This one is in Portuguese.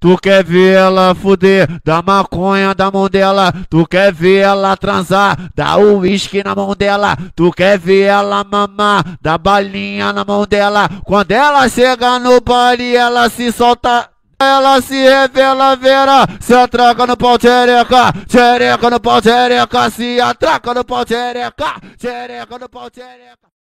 Tu quer ver ela fuder, dá maconha da mão dela. Tu quer ver ela transar, dá uísque na mão dela. Tu quer ver ela mamar, dá balinha na mão dela. Quando ela chega no baile, ela se solta. Ela se revela vera, se atraca no pau tereca, tereca no pau tereca, se atraca no pau tereca, tereca no pau tereca.